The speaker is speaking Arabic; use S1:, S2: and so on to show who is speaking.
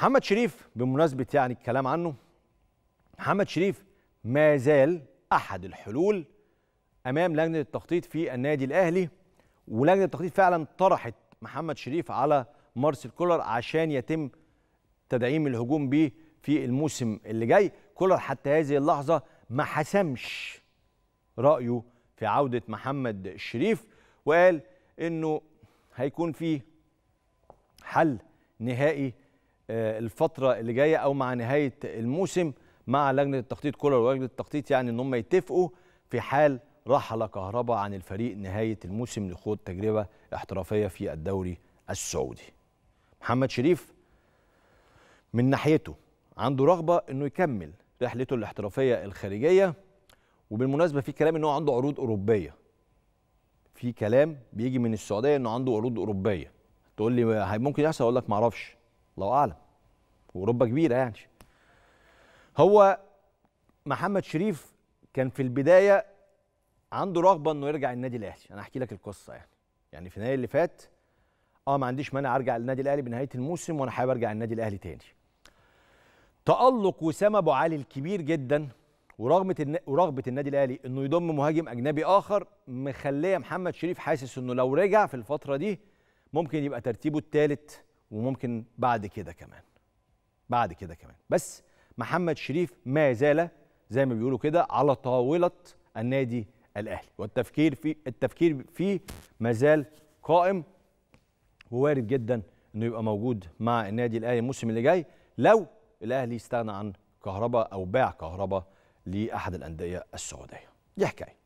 S1: محمد شريف بمناسبة يعني الكلام عنه محمد شريف ما زال أحد الحلول أمام لجنة التخطيط في النادي الأهلي ولجنة التخطيط فعلا طرحت محمد شريف على مارسيل كولر عشان يتم تدعيم الهجوم بيه في الموسم اللي جاي كولر حتى هذه اللحظة ما حسمش رأيه في عودة محمد شريف وقال إنه هيكون في حل نهائي آه، الفتره اللي جايه او مع نهايه الموسم مع لجنه التخطيط كولر ولجنه التخطيط يعني ان هم يتفقوا في حال رحل كهربا عن الفريق نهايه الموسم لخوض تجربه احترافيه في الدوري السعودي. محمد شريف من ناحيته عنده رغبه انه يكمل رحلته الاحترافيه الخارجيه وبالمناسبه في كلام ان هو عنده عروض اوروبيه. في كلام بيجي من السعوديه انه عنده عروض اوروبيه. تقول لي ممكن يحصل اقول لك ما اعرفش. الله اعلم واوروبا كبيره يعني هو محمد شريف كان في البدايه عنده رغبه انه يرجع النادي الاهلي انا احكي لك القصه يعني يعني في النهايه اللي فات اه ما عنديش مانع ارجع للنادي الاهلي بنهايه الموسم وانا حابب ارجع النادي الاهلي تاني تالق وسام ابو علي الكبير جدا ورغبه النا... ورغبه النادي الاهلي انه يضم مهاجم اجنبي اخر مخليه محمد شريف حاسس انه لو رجع في الفتره دي ممكن يبقى ترتيبه الثالث وممكن بعد كده كمان بعد كده كمان بس محمد شريف ما زال زي ما بيقولوا كده على طاوله النادي الاهلي والتفكير في التفكير فيه ما زال قائم ووارد جدا انه يبقى موجود مع النادي الاهلي الموسم اللي جاي لو الاهلي استغنى عن كهرباء او باع كهرباء لاحد الانديه السعوديه دي حكايه